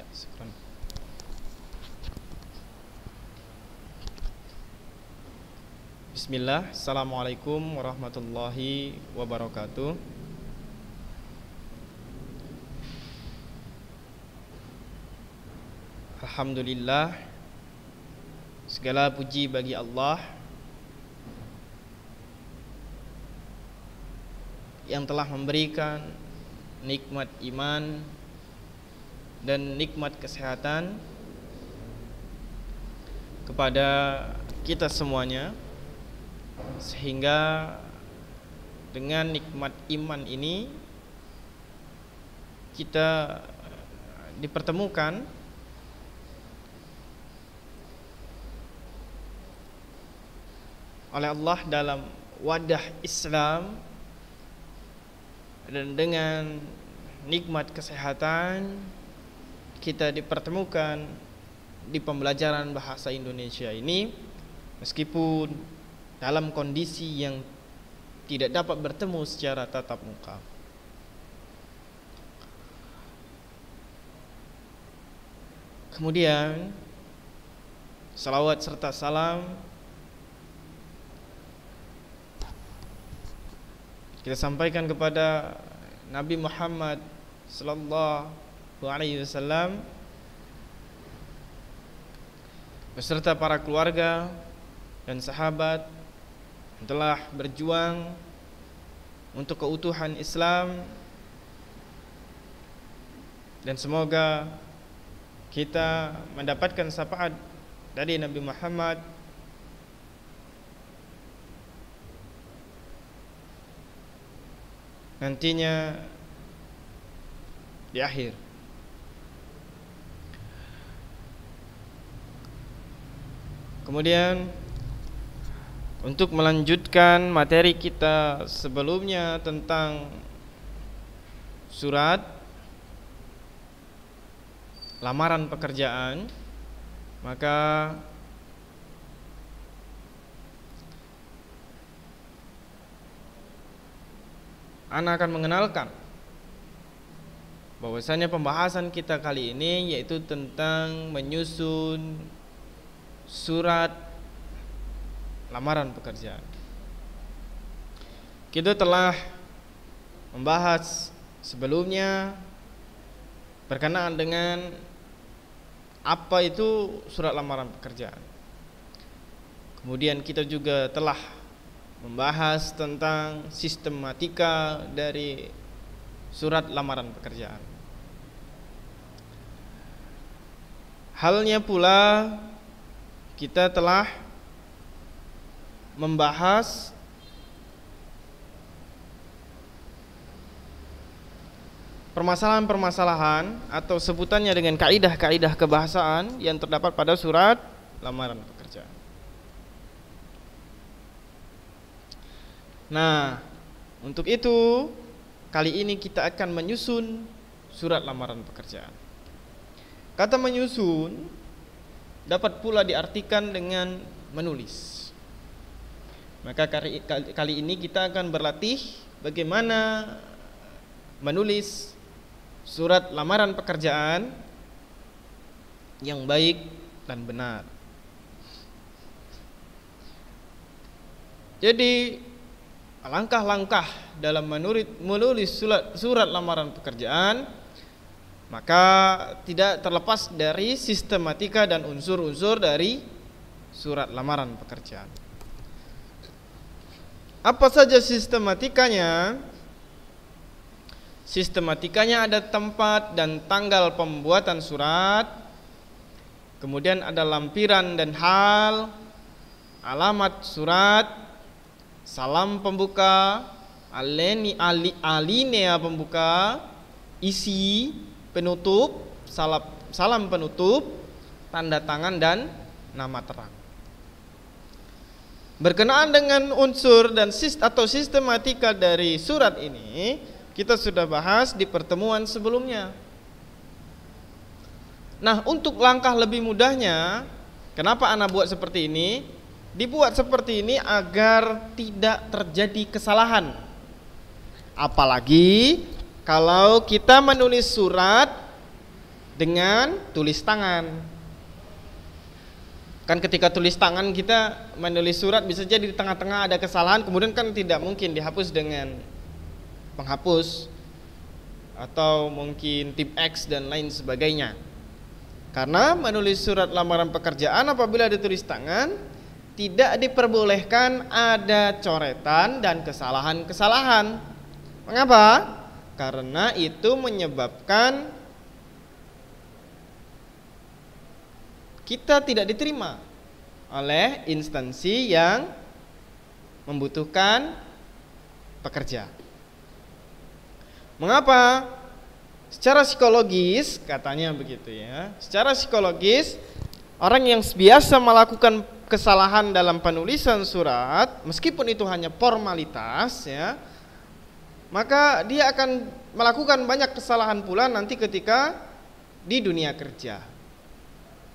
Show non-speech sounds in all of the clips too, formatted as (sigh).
Ya, sekarang. Bismillah, Assalamualaikum warahmatullahi wabarakatuh Alhamdulillah Segala puji bagi Allah Yang telah memberikan nikmat iman dan nikmat kesehatan kepada kita semuanya sehingga dengan nikmat iman ini kita dipertemukan oleh Allah dalam wadah Islam dan dengan nikmat kesehatan kita dipertemukan di pembelajaran bahasa Indonesia ini meskipun dalam kondisi yang tidak dapat bertemu secara tatap muka. Kemudian salawat serta salam kita sampaikan kepada Nabi Muhammad sallallahu alaihi wasallam beserta para keluarga dan sahabat yang telah berjuang untuk keutuhan Islam dan semoga kita mendapatkan syafaat dari Nabi Muhammad nantinya di akhir Kemudian untuk melanjutkan materi kita sebelumnya tentang surat lamaran pekerjaan maka Ana akan mengenalkan bahwasanya pembahasan kita kali ini yaitu tentang menyusun surat lamaran pekerjaan. Kita telah membahas sebelumnya berkenaan dengan apa itu surat lamaran pekerjaan. Kemudian kita juga telah membahas tentang sistematika dari surat lamaran pekerjaan. Halnya pula kita telah membahas permasalahan-permasalahan atau sebutannya dengan kaidah-kaidah kebahasaan yang terdapat pada surat lamaran pekerjaan. Nah, untuk itu kali ini kita akan menyusun surat lamaran pekerjaan. Kata menyusun dapat pula diartikan dengan menulis. Maka kali, ini kita akan berlatih bagaimana menulis surat lamaran pekerjaan yang baik dan benar. Jadi langkah-langkah dalam menulis, surat lamaran pekerjaan maka tidak terlepas dari sistematika dan unsur-unsur dari surat lamaran pekerjaan. Apa saja sistematikanya? Sistematikanya ada tempat dan tanggal pembuatan surat, kemudian ada lampiran dan hal, alamat surat, salam pembuka, alinea pembuka, isi, penutup, salap, salam penutup, tanda tangan dan nama terang. Berkenaan dengan unsur dan sist atau sistematika dari surat ini, kita sudah bahas di pertemuan sebelumnya. Nah, untuk langkah lebih mudahnya, kenapa anak buat seperti ini? Dibuat seperti ini agar tidak terjadi kesalahan. Apalagi kalau kita menulis surat dengan tulis tangan. Kan ketika tulis tangan kita menulis surat bisa jadi di tengah-tengah ada kesalahan kemudian kan tidak mungkin dihapus dengan penghapus atau mungkin tip X dan lain sebagainya. Karena menulis surat lamaran pekerjaan apabila ditulis tangan tidak diperbolehkan ada coretan dan kesalahan-kesalahan. Mengapa? karena itu menyebabkan kita tidak diterima oleh instansi yang membutuhkan pekerja. Mengapa? Secara psikologis katanya begitu ya. Secara psikologis orang yang biasa melakukan kesalahan dalam penulisan surat meskipun itu hanya formalitas ya, maka dia akan melakukan banyak kesalahan pula nanti ketika di dunia kerja.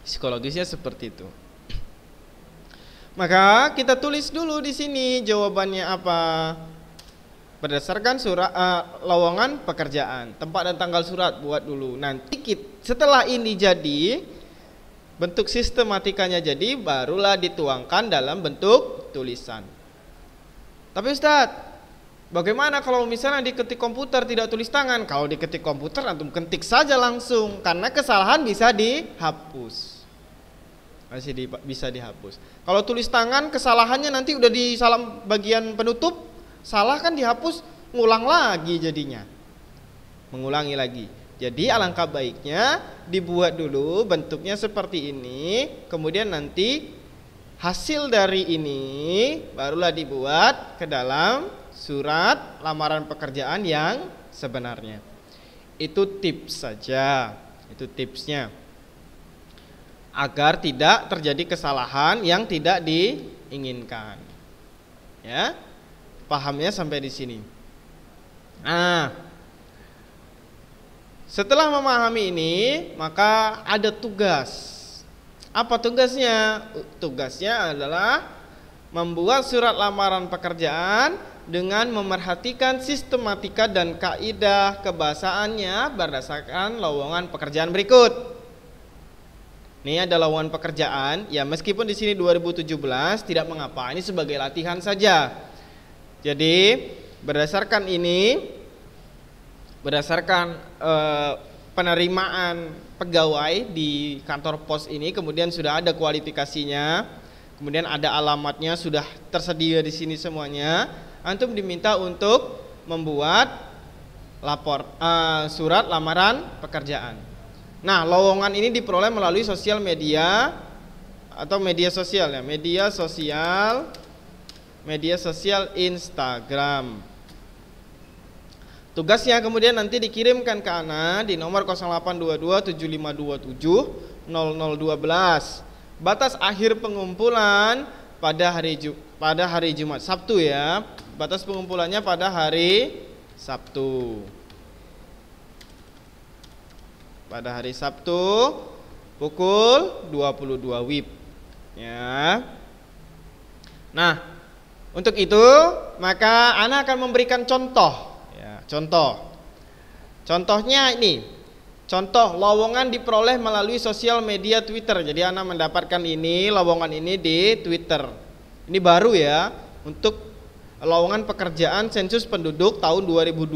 Psikologisnya seperti itu. Maka kita tulis dulu di sini jawabannya apa berdasarkan surat uh, lowongan pekerjaan, tempat dan tanggal surat buat dulu. Nanti kita, setelah ini jadi bentuk sistematikanya jadi barulah dituangkan dalam bentuk tulisan. Tapi Ustadz, Bagaimana kalau misalnya diketik komputer tidak tulis tangan? Kalau diketik komputer antum ketik saja langsung karena kesalahan bisa dihapus. Masih di, bisa dihapus. Kalau tulis tangan kesalahannya nanti udah di salam bagian penutup, salah kan dihapus, ngulang lagi jadinya. Mengulangi lagi. Jadi alangkah baiknya dibuat dulu bentuknya seperti ini, kemudian nanti hasil dari ini barulah dibuat ke dalam surat lamaran pekerjaan yang sebenarnya. Itu tips saja, itu tipsnya. Agar tidak terjadi kesalahan yang tidak diinginkan. Ya. Pahamnya sampai di sini. Nah, setelah memahami ini, maka ada tugas. Apa tugasnya? Tugasnya adalah membuat surat lamaran pekerjaan dengan memerhatikan sistematika dan kaidah kebahasaannya berdasarkan lowongan pekerjaan berikut. Ini ada lowongan pekerjaan, ya meskipun di sini 2017 tidak mengapa, ini sebagai latihan saja. Jadi berdasarkan ini, berdasarkan e, penerimaan pegawai di kantor pos ini, kemudian sudah ada kualifikasinya Kemudian ada alamatnya sudah tersedia di sini semuanya. Antum diminta untuk membuat lapor uh, surat lamaran pekerjaan. Nah, lowongan ini diperoleh melalui sosial media atau media sosial ya, media sosial media sosial Instagram. Tugasnya kemudian nanti dikirimkan ke Ana di nomor 082275270012 batas akhir pengumpulan pada hari pada hari Jumat Sabtu ya batas pengumpulannya pada hari Sabtu pada hari Sabtu pukul 22 WIB ya nah untuk itu maka Ana akan memberikan contoh ya contoh contohnya ini Contoh, lowongan diperoleh melalui sosial media Twitter. Jadi Anda mendapatkan ini, lowongan ini di Twitter. Ini baru ya, untuk lowongan pekerjaan sensus penduduk tahun 2020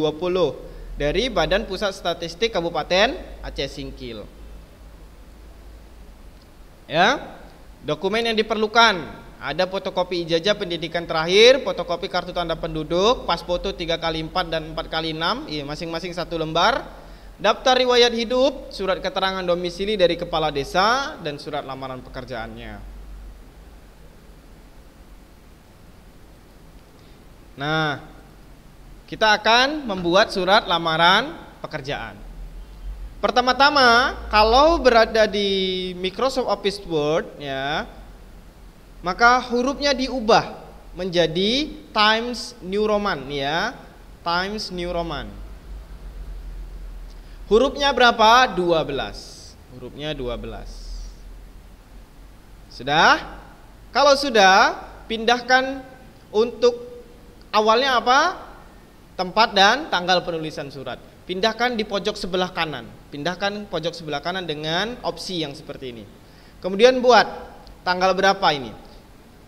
dari Badan Pusat Statistik Kabupaten Aceh Singkil. Ya, dokumen yang diperlukan ada fotokopi ijazah pendidikan terakhir, fotokopi kartu tanda penduduk, pas foto 3 x 4 dan 4 x 6, masing-masing satu lembar, Daftar riwayat hidup, surat keterangan domisili dari kepala desa dan surat lamaran pekerjaannya. Nah, kita akan membuat surat lamaran pekerjaan. Pertama-tama, kalau berada di Microsoft Office Word ya, maka hurufnya diubah menjadi Times New Roman ya, Times New Roman. Hurufnya berapa? 12. Hurufnya 12. Sudah? Kalau sudah, pindahkan untuk awalnya apa? Tempat dan tanggal penulisan surat. Pindahkan di pojok sebelah kanan. Pindahkan pojok sebelah kanan dengan opsi yang seperti ini. Kemudian buat tanggal berapa ini?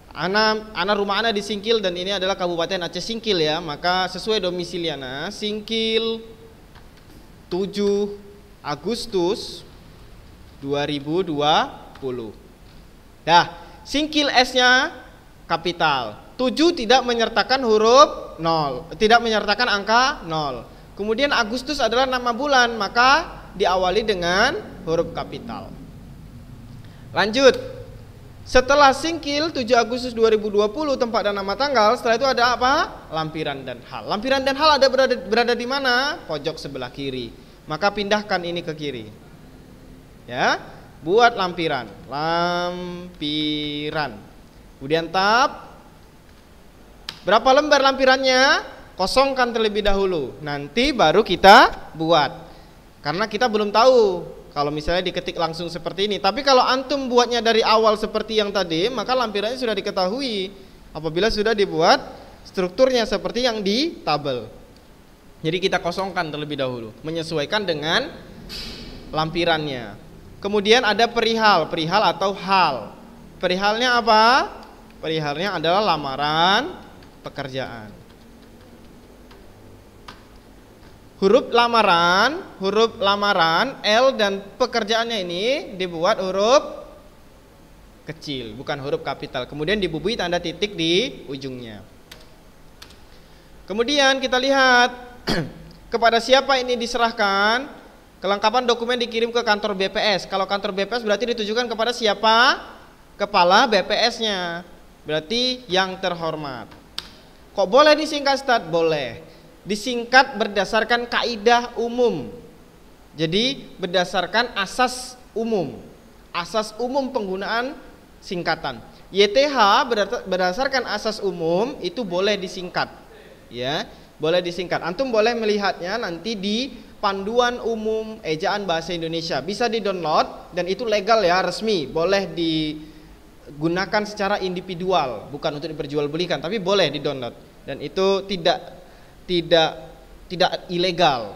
Ana, ana rumah ana di Singkil dan ini adalah Kabupaten Aceh Singkil ya, maka sesuai domisili ana, Singkil 7 Agustus 2020. Dah, singkil S-nya kapital. 7 tidak menyertakan huruf 0, tidak menyertakan angka 0. Kemudian Agustus adalah nama bulan, maka diawali dengan huruf kapital. Lanjut. Setelah singkil 7 Agustus 2020 tempat dan nama tanggal, setelah itu ada apa? Lampiran dan hal. Lampiran dan hal ada berada berada di mana? Pojok sebelah kiri. Maka pindahkan ini ke kiri. Ya. Buat lampiran. Lampiran. Kemudian tab Berapa lembar lampirannya? Kosongkan terlebih dahulu. Nanti baru kita buat. Karena kita belum tahu kalau misalnya diketik langsung seperti ini, tapi kalau antum buatnya dari awal seperti yang tadi, maka lampirannya sudah diketahui apabila sudah dibuat strukturnya seperti yang di tabel. Jadi kita kosongkan terlebih dahulu, menyesuaikan dengan lampirannya. Kemudian ada perihal, perihal atau hal. Perihalnya apa? Perihalnya adalah lamaran pekerjaan huruf lamaran, huruf lamaran L dan pekerjaannya ini dibuat huruf kecil, bukan huruf kapital. Kemudian dibubuhi tanda titik di ujungnya. Kemudian kita lihat (clears throat) kepada siapa ini diserahkan? Kelengkapan dokumen dikirim ke kantor BPS. Kalau kantor BPS berarti ditujukan kepada siapa? Kepala BPS-nya. Berarti yang terhormat. Kok boleh disingkat stat? Boleh disingkat berdasarkan kaidah umum. Jadi berdasarkan asas umum. Asas umum penggunaan singkatan. YTH berdasarkan asas umum itu boleh disingkat. Ya, boleh disingkat. Antum boleh melihatnya nanti di panduan umum ejaan bahasa Indonesia. Bisa di-download dan itu legal ya, resmi. Boleh digunakan secara individual, bukan untuk diperjualbelikan, tapi boleh di-download. Dan itu tidak tidak tidak ilegal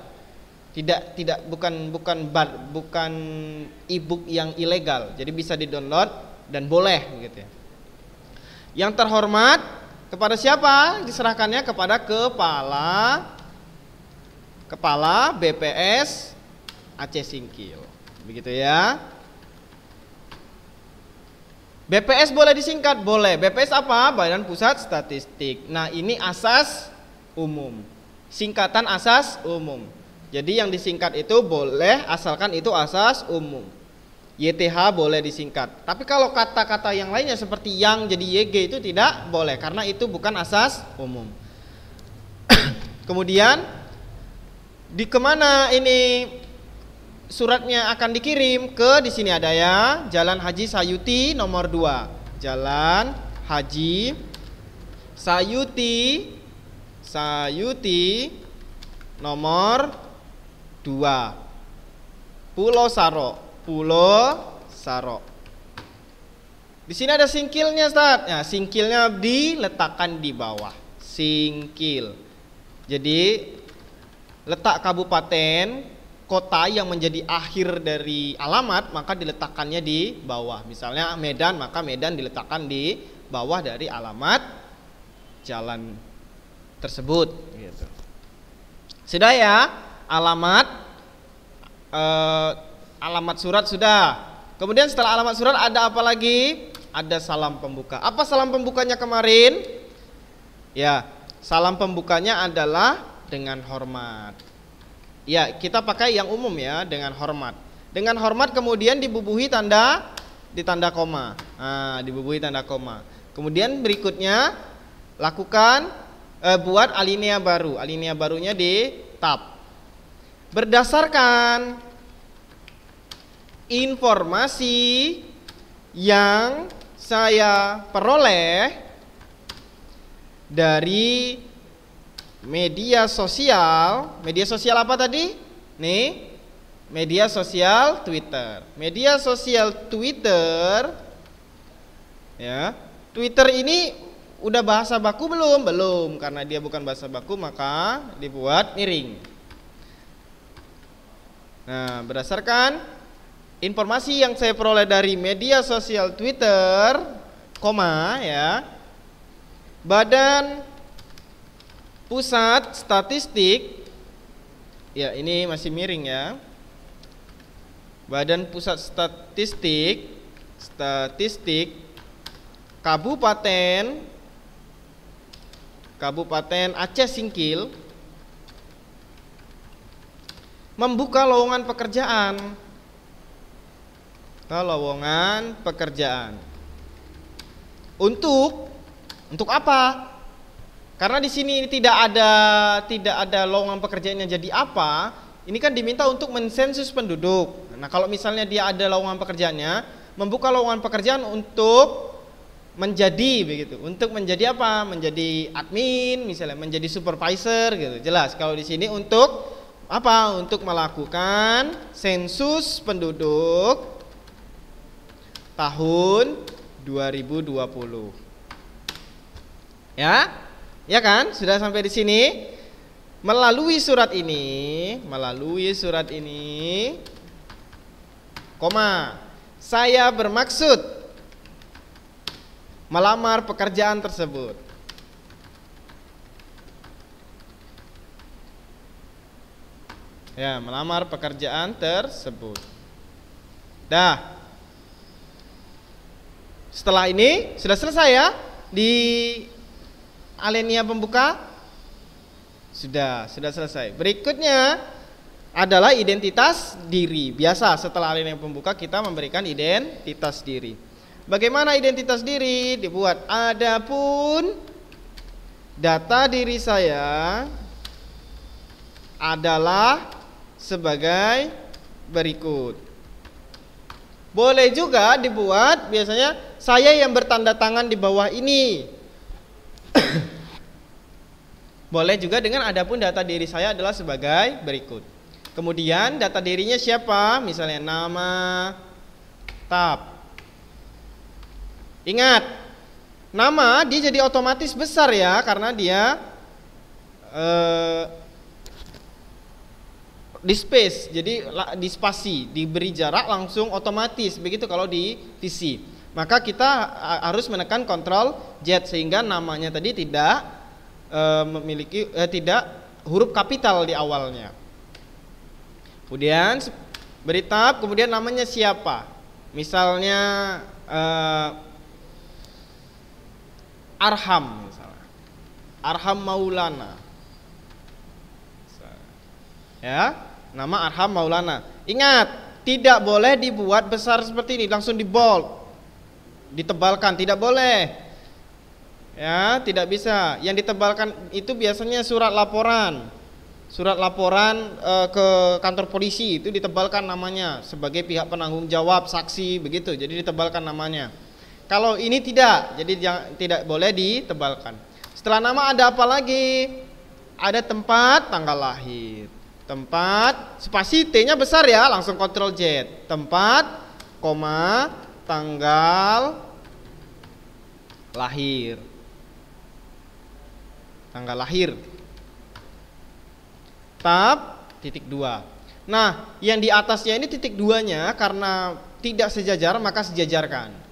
tidak tidak bukan bukan bar, bukan ebook yang ilegal jadi bisa di download dan boleh gitu ya yang terhormat kepada siapa diserahkannya kepada kepala kepala BPS Aceh Singkil begitu ya BPS boleh disingkat boleh BPS apa Badan Pusat Statistik nah ini asas umum. Singkatan asas umum. Jadi yang disingkat itu boleh asalkan itu asas umum. YTH boleh disingkat. Tapi kalau kata-kata yang lainnya seperti yang jadi YG itu tidak boleh karena itu bukan asas umum. (coughs) Kemudian di kemana ini suratnya akan dikirim ke di sini ada ya Jalan Haji Sayuti nomor 2 Jalan Haji Sayuti Sayuti nomor 2 Pulau Saro Pulau Saro di sini ada singkilnya Ustaz. Nah, singkilnya diletakkan di bawah. Singkil. Jadi letak kabupaten kota yang menjadi akhir dari alamat maka diletakkannya di bawah. Misalnya Medan, maka Medan diletakkan di bawah dari alamat jalan tersebut gitu. sudah ya alamat eh, alamat surat sudah kemudian setelah alamat surat ada apa lagi ada salam pembuka apa salam pembukanya kemarin ya salam pembukanya adalah dengan hormat ya kita pakai yang umum ya dengan hormat dengan hormat kemudian dibubuhi tanda di tanda koma nah, dibubuhi tanda koma kemudian berikutnya lakukan Eh, buat alinea baru. Alinea barunya di tab. Berdasarkan informasi yang saya peroleh dari media sosial. Media sosial apa tadi? Nih, media sosial Twitter. Media sosial Twitter ya. Twitter ini udah bahasa baku belum? Belum, karena dia bukan bahasa baku maka dibuat miring. Nah, berdasarkan informasi yang saya peroleh dari media sosial Twitter, koma ya. Badan Pusat Statistik ya ini masih miring ya. Badan Pusat Statistik statistik kabupaten Kabupaten Aceh Singkil membuka lowongan pekerjaan. Lowongan pekerjaan. Untuk untuk apa? Karena di sini tidak ada tidak ada lowongan pekerjaannya jadi apa? Ini kan diminta untuk mensensus penduduk. Nah, kalau misalnya dia ada lowongan pekerjaannya, membuka lowongan pekerjaan untuk menjadi begitu untuk menjadi apa menjadi admin misalnya menjadi supervisor gitu jelas kalau di sini untuk apa untuk melakukan sensus penduduk tahun 2020 ya ya kan sudah sampai di sini melalui surat ini melalui surat ini koma saya bermaksud melamar pekerjaan tersebut. Ya, melamar pekerjaan tersebut. Dah. Setelah ini sudah selesai ya di alenia pembuka? Sudah, sudah selesai. Berikutnya adalah identitas diri. Biasa setelah alenia pembuka kita memberikan identitas diri. Bagaimana identitas diri dibuat? Adapun data diri saya adalah sebagai berikut. Boleh juga dibuat biasanya saya yang bertanda tangan di bawah ini. (coughs) Boleh juga dengan adapun data diri saya adalah sebagai berikut. Kemudian data dirinya siapa? Misalnya nama, tab, Ingat, nama dia jadi otomatis besar ya karena dia eh, di space, jadi di spasi, diberi jarak langsung otomatis. Begitu kalau di PC. Maka kita harus menekan kontrol Z sehingga namanya tadi tidak eh, memiliki eh, tidak huruf kapital di awalnya. Kemudian beri tab, kemudian namanya siapa? Misalnya eh, Arham misalnya. Arham Maulana. Ya, nama Arham Maulana. Ingat, tidak boleh dibuat besar seperti ini, langsung di bold. Ditebalkan tidak boleh. Ya, tidak bisa. Yang ditebalkan itu biasanya surat laporan. Surat laporan e, ke kantor polisi itu ditebalkan namanya sebagai pihak penanggung jawab, saksi begitu. Jadi ditebalkan namanya. Kalau ini tidak, jadi yang tidak boleh ditebalkan. Setelah nama ada apa lagi? Ada tempat tanggal lahir. Tempat spasi T-nya besar ya, langsung kontrol Z. Tempat koma tanggal lahir. Tanggal lahir. Tab titik dua. Nah, yang di atasnya ini titik duanya karena tidak sejajar maka sejajarkan.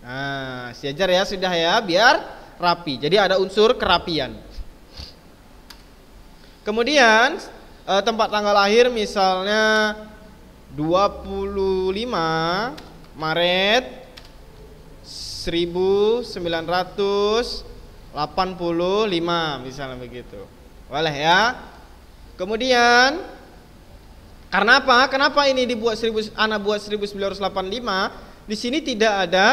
Nah, sejajar ya sudah ya biar rapi. Jadi ada unsur kerapian. Kemudian eh, tempat tanggal lahir misalnya 25 Maret 1985 misalnya begitu. Boleh ya. Kemudian karena apa? Kenapa ini dibuat 1000 anak buat 1985? Di sini tidak ada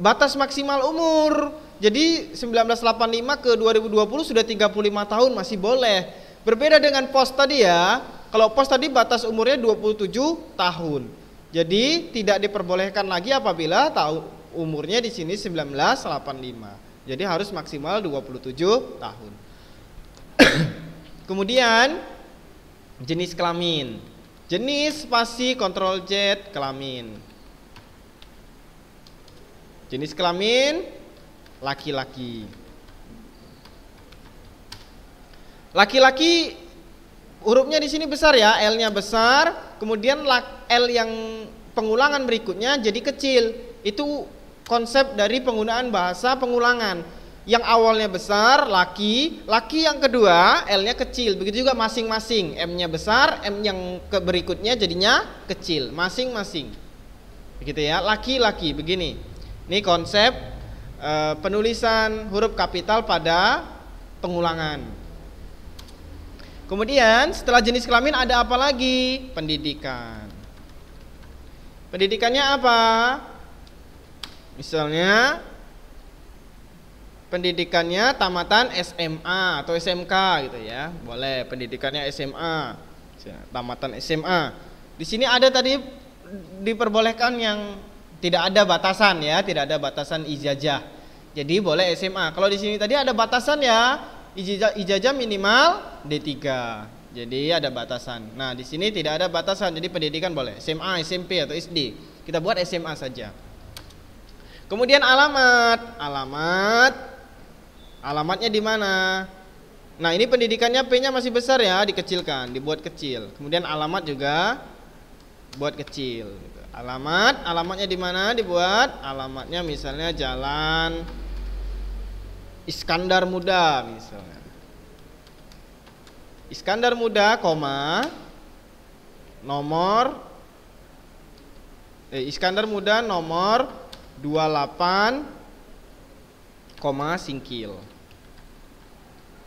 batas maksimal umur. Jadi 1985 ke 2020 sudah 35 tahun masih boleh. Berbeda dengan pos tadi ya. Kalau pos tadi batas umurnya 27 tahun. Jadi tidak diperbolehkan lagi apabila tahun umurnya di sini 1985. Jadi harus maksimal 27 tahun. (coughs) Kemudian jenis kelamin. Jenis pasti kontrol jet kelamin. Jenis kelamin laki-laki. Laki-laki hurufnya di sini besar ya, L-nya besar, kemudian L yang pengulangan berikutnya jadi kecil. Itu konsep dari penggunaan bahasa pengulangan. Yang awalnya besar, laki, laki yang kedua, L-nya kecil. Begitu juga masing-masing, M-nya besar, M yang ke berikutnya jadinya kecil, masing-masing. Begitu ya, laki-laki begini. Ini konsep e, penulisan huruf kapital pada pengulangan. Kemudian setelah jenis kelamin ada apa lagi? Pendidikan. Pendidikannya apa? Misalnya pendidikannya tamatan SMA atau SMK gitu ya. Boleh pendidikannya SMA. Tamatan SMA. Di sini ada tadi diperbolehkan yang tidak ada batasan ya, tidak ada batasan ijazah. Jadi boleh SMA. Kalau di sini tadi ada batasan ya, ijazah, minimal D3. Jadi ada batasan. Nah, di sini tidak ada batasan. Jadi pendidikan boleh SMA, SMP atau SD. Kita buat SMA saja. Kemudian alamat. Alamat alamatnya di mana? Nah, ini pendidikannya P-nya masih besar ya, dikecilkan, dibuat kecil. Kemudian alamat juga buat kecil. Alamat, alamatnya di mana dibuat? Alamatnya misalnya Jalan Iskandar Muda misalnya. Iskandar Muda, koma nomor eh, Iskandar Muda nomor 28 koma singkil.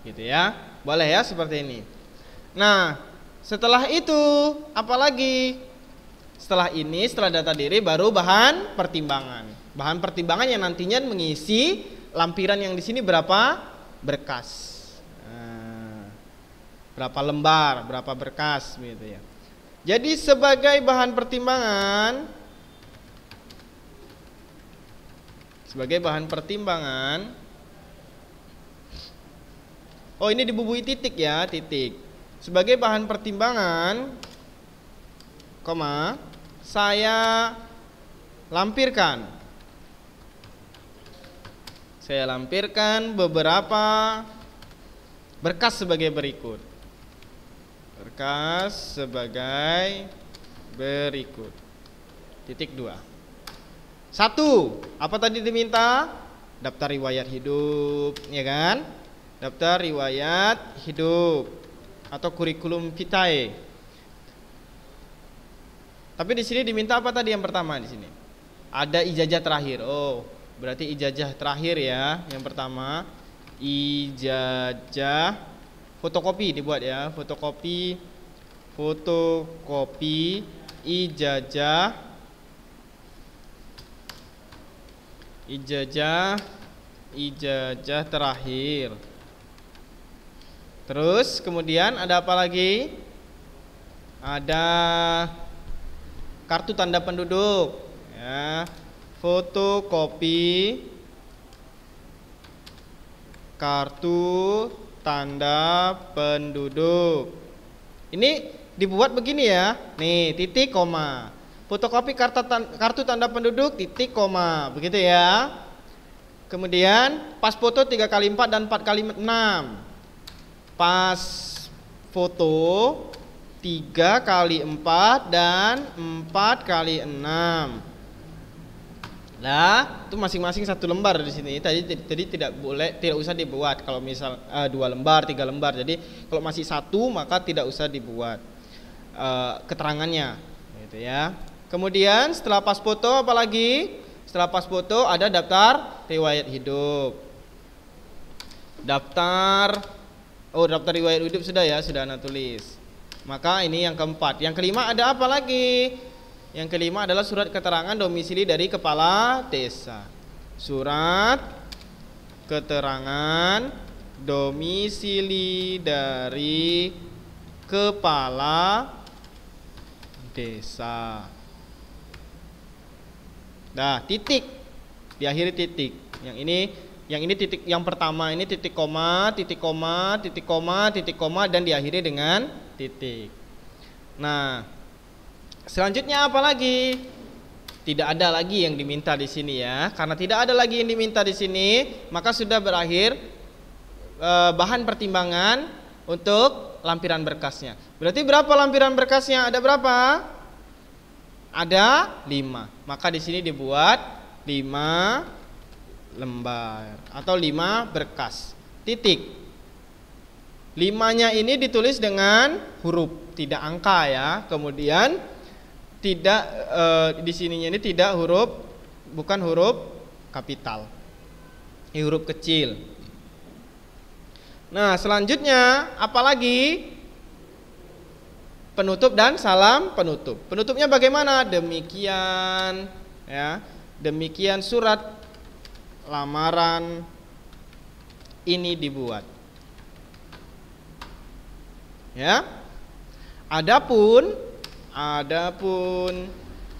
Gitu ya. Boleh ya seperti ini. Nah, setelah itu apalagi setelah ini, setelah data diri baru bahan pertimbangan. Bahan pertimbangan yang nantinya mengisi lampiran yang di sini berapa berkas. Nah, berapa lembar, berapa berkas gitu ya. Jadi sebagai bahan pertimbangan sebagai bahan pertimbangan Oh, ini dibubuhi titik ya, titik. Sebagai bahan pertimbangan koma saya lampirkan. Saya lampirkan beberapa berkas sebagai berikut. Berkas sebagai berikut. Titik dua. Satu, apa tadi diminta? Daftar riwayat hidup, ya kan? Daftar riwayat hidup atau kurikulum vitae tapi di sini diminta apa tadi yang pertama di sini? Ada ijazah terakhir. Oh, berarti ijazah terakhir ya. Yang pertama ijazah fotokopi dibuat ya. Fotokopi fotokopi ijazah ijazah ijazah terakhir. Terus kemudian ada apa lagi? Ada kartu tanda penduduk, ya, fotokopi kartu tanda penduduk. Ini dibuat begini ya. Nih, titik koma. Fotokopi kartu tanda, kartu tanda penduduk titik koma, begitu ya. Kemudian pas foto tiga kali empat dan empat kali enam, Pas foto 3 kali 4 dan 4 kali 6 Nah, itu masing-masing satu lembar di sini. Tadi tadi tidak boleh tidak usah dibuat. Kalau misal uh, dua lembar, tiga lembar. Jadi kalau masih satu maka tidak usah dibuat uh, keterangannya, gitu ya. Kemudian setelah pas foto apalagi? Setelah pas foto ada daftar riwayat hidup. Daftar oh daftar riwayat hidup sudah ya, sudah Ana tulis. Maka ini yang keempat. Yang kelima ada apa lagi? Yang kelima adalah surat keterangan domisili dari kepala desa. Surat keterangan domisili dari kepala desa. Nah, titik diakhiri titik. Yang ini yang ini titik yang pertama ini titik koma, titik koma, titik koma, titik koma dan diakhiri dengan titik. Nah, selanjutnya apa lagi? Tidak ada lagi yang diminta di sini ya. Karena tidak ada lagi yang diminta di sini, maka sudah berakhir e, bahan pertimbangan untuk lampiran berkasnya. Berarti berapa lampiran berkasnya? Ada berapa? Ada lima. Maka di sini dibuat lima lembar atau lima berkas. Titik. Limanya ini ditulis dengan huruf, tidak angka ya. Kemudian tidak e, di sininya ini tidak huruf bukan huruf kapital. Ini huruf kecil. Nah, selanjutnya apalagi penutup dan salam penutup. Penutupnya bagaimana? Demikian ya. Demikian surat lamaran ini dibuat. Ya. Adapun adapun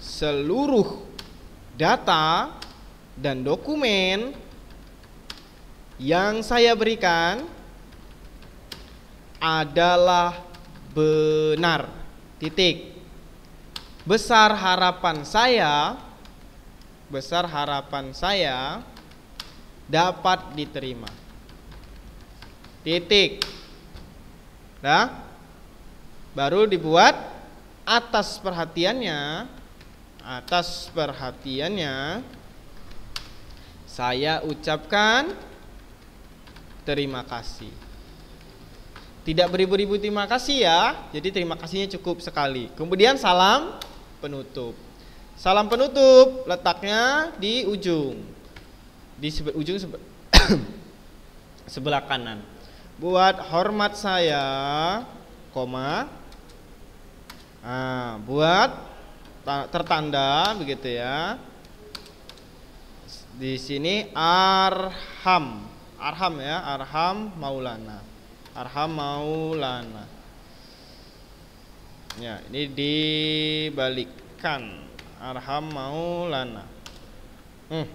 seluruh data dan dokumen yang saya berikan adalah benar. Titik. Besar harapan saya besar harapan saya dapat diterima. Titik. Dah? baru dibuat atas perhatiannya atas perhatiannya saya ucapkan terima kasih tidak beribu-ribu terima kasih ya jadi terima kasihnya cukup sekali kemudian salam penutup salam penutup letaknya di ujung di sebe ujung sebe (coughs) sebelah kanan buat hormat saya koma Nah, buat tertanda begitu ya. Di sini Arham. Arham ya, Arham Maulana. Arham Maulana. Ya, ini dibalikkan. Arham Maulana. Hmm.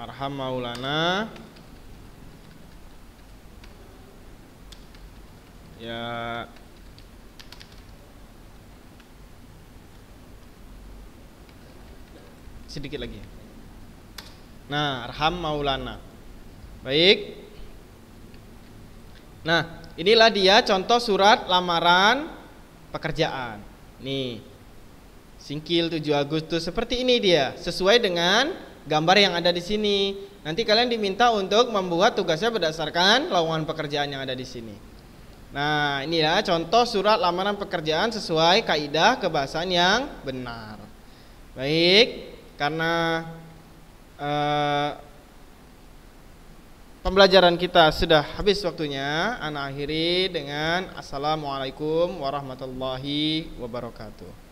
Arham Maulana. ya sedikit lagi nah Arham Maulana baik nah inilah dia contoh surat lamaran pekerjaan nih singkil 7 Agustus seperti ini dia sesuai dengan gambar yang ada di sini nanti kalian diminta untuk membuat tugasnya berdasarkan lowongan pekerjaan yang ada di sini Nah, ini ya contoh surat lamaran pekerjaan sesuai kaidah kebahasaan yang benar. Baik, karena eh, pembelajaran kita sudah habis waktunya, anak akhiri dengan assalamualaikum warahmatullahi wabarakatuh.